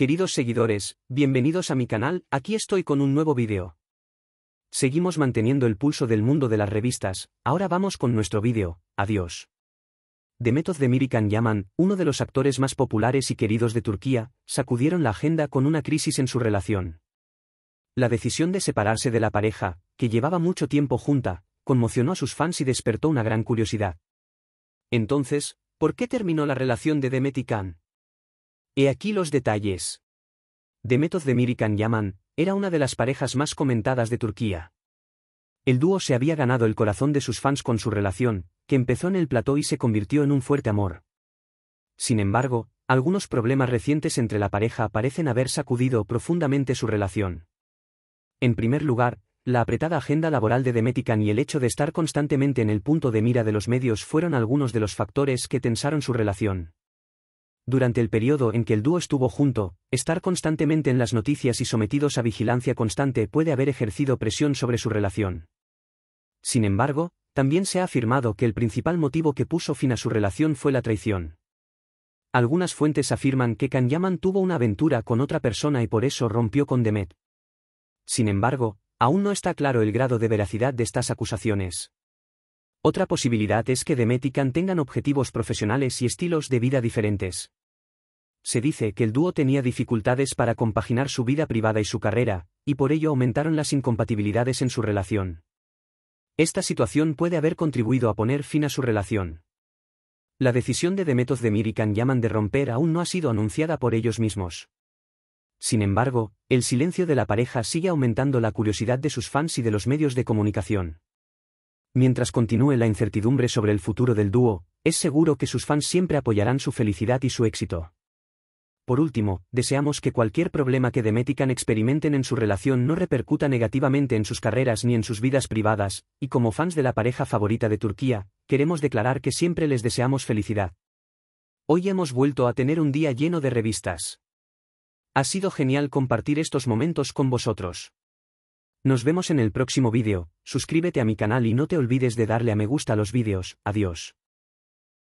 Queridos seguidores, bienvenidos a mi canal, aquí estoy con un nuevo vídeo. Seguimos manteniendo el pulso del mundo de las revistas, ahora vamos con nuestro vídeo, adiós. Demetod Can Yaman, uno de los actores más populares y queridos de Turquía, sacudieron la agenda con una crisis en su relación. La decisión de separarse de la pareja, que llevaba mucho tiempo junta, conmocionó a sus fans y despertó una gran curiosidad. Entonces, ¿por qué terminó la relación de Demet y Khan? He aquí los detalles. Demet Özdemir y Can Yaman, era una de las parejas más comentadas de Turquía. El dúo se había ganado el corazón de sus fans con su relación, que empezó en el plató y se convirtió en un fuerte amor. Sin embargo, algunos problemas recientes entre la pareja parecen haber sacudido profundamente su relación. En primer lugar, la apretada agenda laboral de Demetican y el hecho de estar constantemente en el punto de mira de los medios fueron algunos de los factores que tensaron su relación durante el periodo en que el dúo estuvo junto, estar constantemente en las noticias y sometidos a vigilancia constante puede haber ejercido presión sobre su relación. Sin embargo, también se ha afirmado que el principal motivo que puso fin a su relación fue la traición. Algunas fuentes afirman que Kanyaman tuvo una aventura con otra persona y por eso rompió con Demet. Sin embargo, aún no está claro el grado de veracidad de estas acusaciones. Otra posibilidad es que Demet y Kan tengan objetivos profesionales y estilos de vida diferentes. Se dice que el dúo tenía dificultades para compaginar su vida privada y su carrera, y por ello aumentaron las incompatibilidades en su relación. Esta situación puede haber contribuido a poner fin a su relación. La decisión de Demetos de y Yaman de romper aún no ha sido anunciada por ellos mismos. Sin embargo, el silencio de la pareja sigue aumentando la curiosidad de sus fans y de los medios de comunicación. Mientras continúe la incertidumbre sobre el futuro del dúo, es seguro que sus fans siempre apoyarán su felicidad y su éxito. Por último, deseamos que cualquier problema que Demetican experimenten en su relación no repercuta negativamente en sus carreras ni en sus vidas privadas, y como fans de la pareja favorita de Turquía, queremos declarar que siempre les deseamos felicidad. Hoy hemos vuelto a tener un día lleno de revistas. Ha sido genial compartir estos momentos con vosotros. Nos vemos en el próximo vídeo, suscríbete a mi canal y no te olvides de darle a me gusta a los vídeos, adiós.